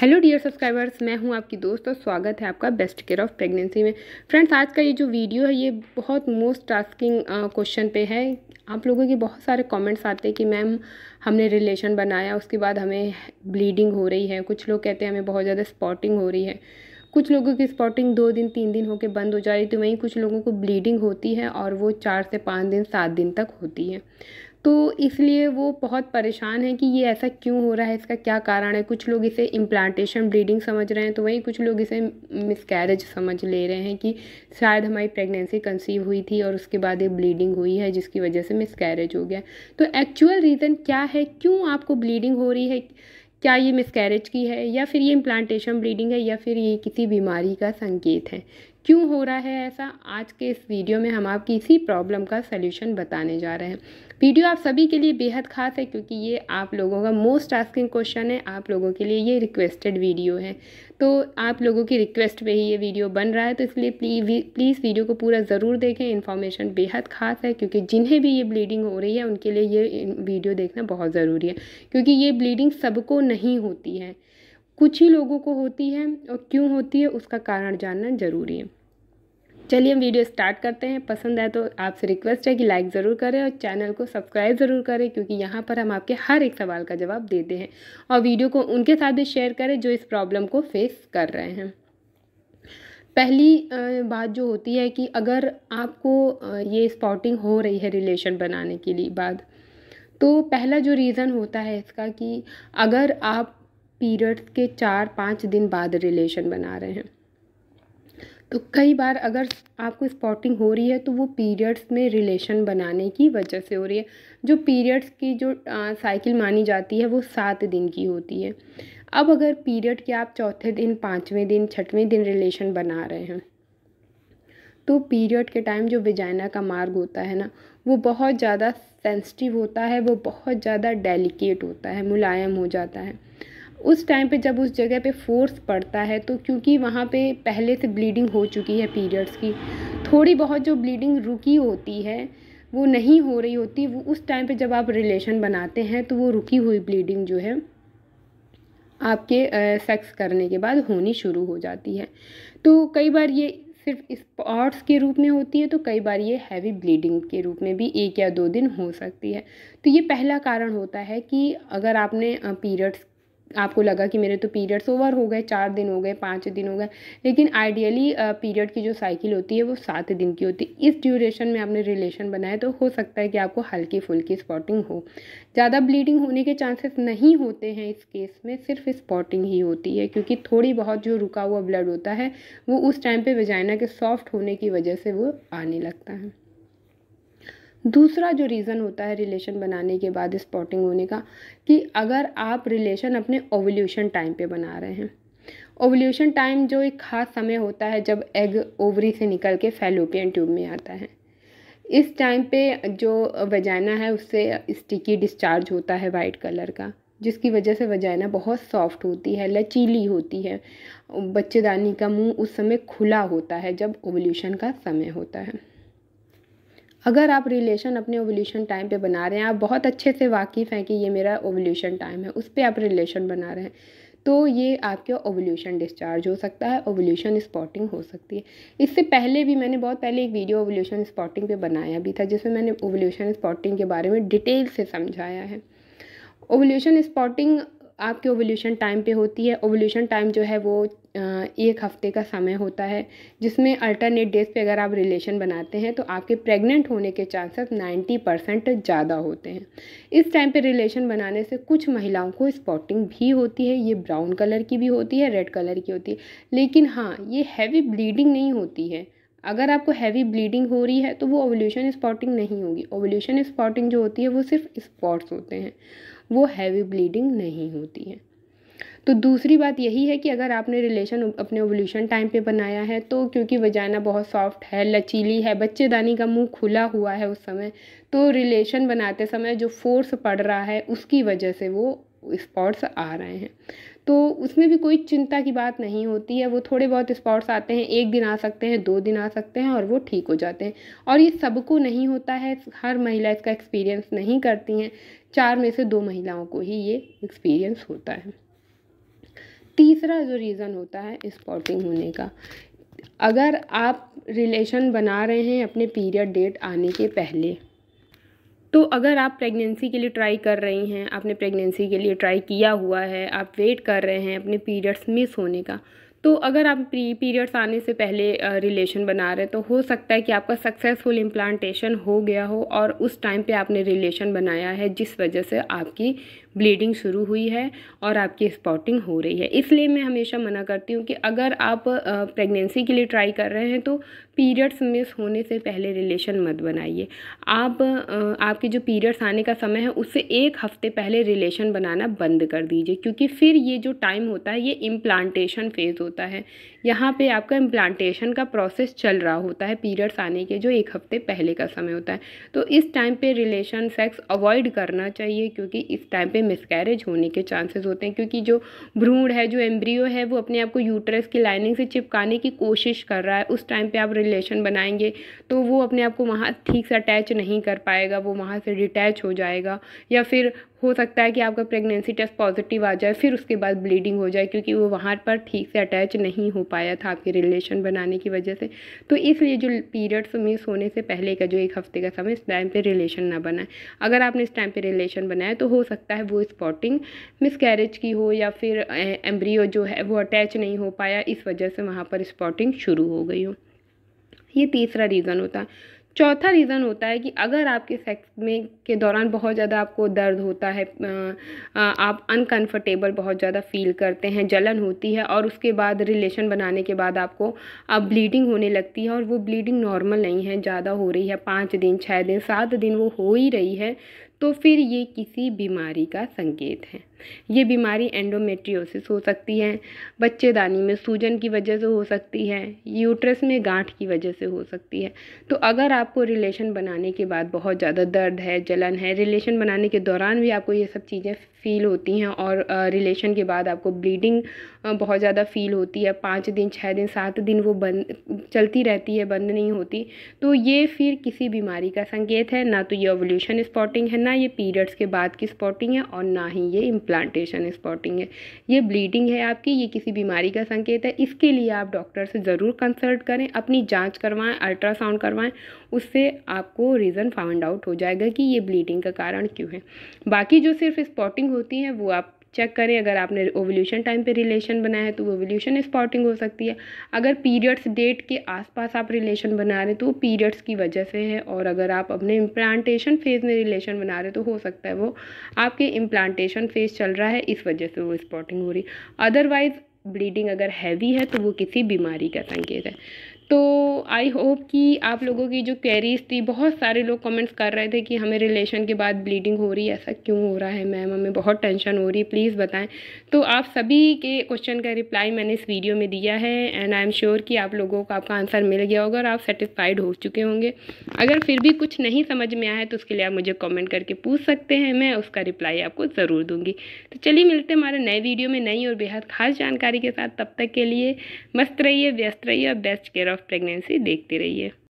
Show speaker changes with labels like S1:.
S1: hello dear subscribers मैं हूं आपकी दोस्त और स्वागत है आपका बेस्ट केयर ऑफ प्रेगनेंसी में फ्रेंड्स आज का ये जो वीडियो है ये बहुत मोस्ट टास्किंग क्वेश्चन पे है आप लोगों के बहुत सारे कमेंट्स आते हैं कि मैम हमने रिलेशन बनाया उसके बाद हमें ब्लीडिंग हो रही है कुछ लोग कहते हैं हमें बहुत ज़्यादा स्पॉटिंग हो रही है कुछ लोगों की स्पॉटिंग दो दिन तीन दिन होकर बंद हो जा रही तो वहीं कुछ लोगों को ब्लीडिंग होती है और वो चार से पाँच दिन सात दिन तक होती है तो इसलिए वो बहुत परेशान है कि ये ऐसा क्यों हो रहा है इसका क्या कारण है कुछ लोग इसे इम्प्लांटेशन ब्लीडिंग समझ रहे हैं तो वहीं कुछ लोग इसे मिसकैरेज समझ ले रहे हैं कि शायद हमारी प्रेगनेंसी कंसीव हुई थी और उसके बाद ये ब्लीडिंग हुई है जिसकी वजह से मिसकैरेज हो गया तो एक्चुअल रीज़न क्या है क्यों आपको ब्लीडिंग हो रही है क्या ये मिसकैरेज की है या फिर ये इम्प्लांटेशन ब्लीडिंग है या फिर ये किसी बीमारी का संकेत है क्यों हो रहा है ऐसा आज के इस वीडियो में हम आपकी इसी प्रॉब्लम का सलूशन बताने जा रहे हैं वीडियो आप सभी के लिए बेहद खास है क्योंकि ये आप लोगों का मोस्ट आस्किंग क्वेश्चन है आप लोगों के लिए ये रिक्वेस्टेड वीडियो है तो आप लोगों की रिक्वेस्ट पे ही ये वीडियो बन रहा है तो इसलिए प्लीज़ प्लीज़ वीडियो को पूरा ज़रूर देखें इन्फॉर्मेशन बेहद खास है क्योंकि जिन्हें भी ये ब्लीडिंग हो रही है उनके लिए ये वीडियो देखना बहुत ज़रूरी है क्योंकि ये ब्लीडिंग सबको नहीं होती है कुछ ही लोगों को होती है और क्यों होती है उसका कारण जानना ज़रूरी है चलिए हम वीडियो स्टार्ट करते हैं पसंद आए तो आपसे रिक्वेस्ट है कि लाइक ज़रूर करें और चैनल को सब्सक्राइब ज़रूर करें क्योंकि यहाँ पर हम आपके हर एक सवाल का जवाब देते हैं और वीडियो को उनके साथ भी शेयर करें जो इस प्रॉब्लम को फेस कर रहे हैं पहली बात जो होती है कि अगर आपको ये स्पॉटिंग हो रही है रिलेशन बनाने के लिए बाद तो पहला जो रीज़न होता है इसका कि अगर आप पीरियड्स के चार पाँच दिन बाद रिलेशन बना रहे हैं तो कई बार अगर आपको स्पॉटिंग हो रही है तो वो पीरियड्स में रिलेशन बनाने की वजह से हो रही है जो पीरियड्स की जो साइकिल मानी जाती है वो सात दिन की होती है अब अगर पीरियड के आप चौथे दिन पाँचवें दिन छठवें दिन रिलेशन बना रहे हैं तो पीरियड के टाइम जो विजाइना का मार्ग होता है ना वो बहुत ज़्यादा सेंसिटिव होता है वो बहुत ज़्यादा डेलिकेट होता है मुलायम हो जाता है उस टाइम पे जब उस जगह पे फोर्स पड़ता है तो क्योंकि वहाँ पे पहले से ब्लीडिंग हो चुकी है पीरियड्स की थोड़ी बहुत जो ब्लीडिंग रुकी होती है वो नहीं हो रही होती वो उस टाइम पे जब आप रिलेशन बनाते हैं तो वो रुकी हुई ब्लीडिंग जो है आपके सेक्स करने के बाद होनी शुरू हो जाती है तो कई बार ये सिर्फ स्पॉट्स के रूप में होती है तो कई बार ये हैवी ब्लीडिंग के रूप में भी एक या दो दिन हो सकती है तो ये पहला कारण होता है कि अगर आपने पीरियड्स आपको लगा कि मेरे तो पीरियड्स ओवर हो गए चार दिन हो गए पाँच दिन हो गए लेकिन आइडियली पीरियड की जो साइकिल होती है वो सात दिन की होती है इस ड्यूरेशन में आपने रिलेशन बनाया तो हो सकता है कि आपको हल्की फुल्की स्पॉटिंग हो ज़्यादा ब्लीडिंग होने के चांसेस नहीं होते हैं इस केस में सिर्फ स्पॉटिंग ही होती है क्योंकि थोड़ी बहुत जो रुका हुआ ब्लड होता है वो उस टाइम पर वजाइना के सॉफ्ट होने की वजह से वो आने लगता है दूसरा जो रीज़न होता है रिलेशन बनाने के बाद स्पॉटिंग होने का कि अगर आप रिलेशन अपने ओवल्यूशन टाइम पे बना रहे हैं ओवल्यूशन टाइम जो एक खास समय होता है जब एग ओवरी से निकल के फैलोपियन ट्यूब में आता है इस टाइम पे जो वजाना है उससे स्टिकी डिस्चार्ज होता है वाइट कलर का जिसकी वजह से वजाइना बहुत सॉफ्ट होती है लचीली होती है बच्चेदानी का मुंह उस समय खुला होता है जब ओवल्यूशन का समय होता है अगर आप रिलेशन अपने ओवल्यूशन टाइम पे बना रहे हैं आप बहुत अच्छे से वाकिफ़ हैं कि ये मेरा ओवल्यूशन टाइम है उस पर आप रिलेशन बना रहे हैं तो ये आपके ओवल्यूशन डिस्चार्ज हो सकता है ओवल्यूशन स्पॉटिंग हो सकती है इससे पहले भी मैंने बहुत पहले एक वीडियो ओवल्यूशन स्पॉटिंग पे बनाया भी था जिसमें मैंने ओवल्यूशन स्पॉटिंग के बारे में डिटेल से समझाया है ओवल्यूशन स्पॉटिंग आपके ओवल्यूशन टाइम पे होती है ओवल्यूशन टाइम जो है वो एक हफ़्ते का समय होता है जिसमें अल्टरनेट डेज़ पे अगर आप रिलेशन बनाते हैं तो आपके प्रेग्नेंट होने के चांसेस 90 परसेंट ज़्यादा होते हैं इस टाइम पे रिलेशन बनाने से कुछ महिलाओं को स्पॉटिंग भी होती है ये ब्राउन कलर की भी होती है रेड कलर की होती है लेकिन हाँ ये हैवी ब्लीडिंग नहीं होती है अगर आपको हैवी ब्लीडिंग हो रही है तो वो ओवल्यूशन स्पॉटिंग नहीं होगी ओवल्यूशन स्पॉटिंग जो होती है वो सिर्फ स्पॉट्स होते हैं वो हैवी ब्लीडिंग नहीं होती है तो दूसरी बात यही है कि अगर आपने रिलेशन अपने ओवल्यूशन टाइम पे बनाया है तो क्योंकि वजाना बहुत सॉफ्ट है लचीली है बच्चेदानी का मुंह खुला हुआ है उस समय तो रिलेशन बनाते समय जो फोर्स पड़ रहा है उसकी वजह से वो स्पॉट्स आ रहे हैं तो उसमें भी कोई चिंता की बात नहीं होती है वो थोड़े बहुत स्पॉट्स आते हैं एक दिन आ सकते हैं दो दिन आ सकते हैं और वो ठीक हो जाते हैं और ये सबको नहीं होता है हर महिला इसका एक्सपीरियंस नहीं करती हैं चार में से दो महिलाओं को ही ये एक्सपीरियंस होता है तीसरा जो रीज़न होता है स्पॉटिंग होने का अगर आप रिलेशन बना रहे हैं अपने पीरियड डेट आने के पहले तो अगर आप प्रेगनेंसी के लिए ट्राई कर रही हैं आपने प्रेगनेंसी के लिए ट्राई किया हुआ है आप वेट कर रहे हैं अपने पीरियड्स मिस होने का तो अगर आप प्री पीरियड्स आने से पहले रिलेशन बना रहे हैं तो हो सकता है कि आपका सक्सेसफुल इम्प्लांटेशन हो गया हो और उस टाइम पे आपने रिलेशन बनाया है जिस वजह से आपकी ब्लीडिंग शुरू हुई है और आपकी स्पॉटिंग हो रही है इसलिए मैं हमेशा मना करती हूँ कि अगर आप प्रेगनेंसी के लिए ट्राई कर रहे हैं तो पीरियड्स मिस होने से पहले रिलेशन मत बनाइए आप आपके जो पीरियड्स आने का समय है उससे एक हफ्ते पहले रिलेशन बनाना बंद कर दीजिए क्योंकि फिर ये जो टाइम होता है ये इम्प्लांटेशन फेज़ होता है यहाँ पे आपका इम्प्लांटेशन का प्रोसेस चल रहा होता है पीरियड्स आने के जो एक हफ्ते पहले का समय होता है तो इस टाइम पे रिलेशन सेक्स अवॉइड करना चाहिए क्योंकि इस टाइम पे मिसकैरेज होने के चांसेस होते हैं क्योंकि जो भ्रूण है जो एम्ब्रियो है वो अपने आप को यूट्रस की लाइनिंग से चिपकाने की कोशिश कर रहा है उस टाइम पर आप रिलेशन बनाएंगे तो वो अपने आप को वहाँ ठीक से अटैच नहीं कर पाएगा वो वहाँ से डिटैच हो जाएगा या फिर हो सकता है कि आपका प्रेगनेंसी टेस्ट पॉजिटिव आ जाए फिर उसके बाद ब्लीडिंग हो जाए क्योंकि वो वहाँ पर ठीक से अटैच नहीं हो पाया था आपके रिलेशन बनाने की वजह से तो इसलिए जो पीरियड्स मिस होने से पहले का जो एक हफ्ते का समय इस टाइम पर रिलेशन ना बनाए अगर आपने इस टाइम पर रिलेशन बनाया तो हो सकता है वो स्पॉटिंग मिस की हो या फिर एम्ब्रियो जो है वो अटैच नहीं हो पाया इस वजह से वहाँ पर स्पॉटिंग शुरू हो गई हो ये तीसरा रीज़न होता है चौथा रीज़न होता है कि अगर आपके सेक्स में के दौरान बहुत ज़्यादा आपको दर्द होता है आप अनकंफर्टेबल बहुत ज़्यादा फील करते हैं जलन होती है और उसके बाद रिलेशन बनाने के बाद आपको अब ब्लीडिंग होने लगती है और वो ब्लीडिंग नॉर्मल नहीं है ज़्यादा हो रही है पाँच दिन छः दिन सात दिन वो हो ही रही है तो फिर ये किसी बीमारी का संकेत है ये बीमारी एंडोमेट्रियोसिस हो सकती है बच्चेदानी में सूजन की वजह से हो सकती है यूट्रस में गांठ की वजह से हो सकती है तो अगर आपको रिलेशन बनाने के बाद बहुत ज़्यादा दर्द है जलन है रिलेशन बनाने के दौरान भी आपको ये सब चीज़ें फील होती हैं और रिलेशन के बाद आपको ब्लीडिंग बहुत ज़्यादा फील होती है पाँच दिन छः दिन सात दिन वो बंद चलती रहती है बंद नहीं होती तो ये फिर किसी बीमारी का संकेत है ना तो ये ओवल्यूशन स्पॉटिंग है ना ये पीरियड्स के बाद की स्पॉटिंग है और ना ही ये प्लांटेशन स्पॉटिंग है ये ब्लीडिंग है आपकी ये किसी बीमारी का संकेत है इसके लिए आप डॉक्टर से ज़रूर कंसल्ट करें अपनी जांच करवाएं अल्ट्रासाउंड करवाएं उससे आपको रीज़न फाउंड आउट हो जाएगा कि ये ब्लीडिंग का कारण क्यों है बाकी जो सिर्फ स्पॉटिंग होती है वो आप चेक करें अगर आपने ओवल्यूशन टाइम पे रिलेशन बनाया है तो वो ओवल्यूशन स्पॉटिंग हो सकती है अगर पीरियड्स डेट के आसपास आप रिलेशन बना रहे हैं तो वो पीरियड्स की वजह से है और अगर आप अपने इम्प्लांटेशन फेज़ में रिलेशन बना रहे तो हो सकता है वो आपके इम्प्लांटेशन फेज़ चल रहा है इस वजह से वो स्पॉटिंग हो रही अदरवाइज़ ब्लीडिंग अगर हैवी है तो वो किसी बीमारी का संकेत है तो आई होप कि आप लोगों की जो क्वेरीज थी बहुत सारे लोग कमेंट्स कर रहे थे कि हमें रिलेशन के बाद ब्लीडिंग हो रही है ऐसा क्यों हो रहा है मैम हमें बहुत टेंशन हो रही है प्लीज़ बताएं तो आप सभी के क्वेश्चन का रिप्लाई मैंने इस वीडियो में दिया है एंड आई एम श्योर कि आप लोगों को आपका आंसर मिल गया होगा और आप सेटिस्फाइड हो चुके होंगे अगर फिर भी कुछ नहीं समझ में आया तो उसके लिए आप मुझे कॉमेंट करके पूछ सकते हैं मैं उसका रिप्लाई आपको ज़रूर दूँगी तो चलिए मिलते हैं हमारे नए वीडियो में नई और बेहद खास जानकारी जानकारी के साथ तब तक के लिए मस्त रहिए व्यस्त रहिए और बेस्ट केयर ऑफ प्रेगनेंसी देखते रहिए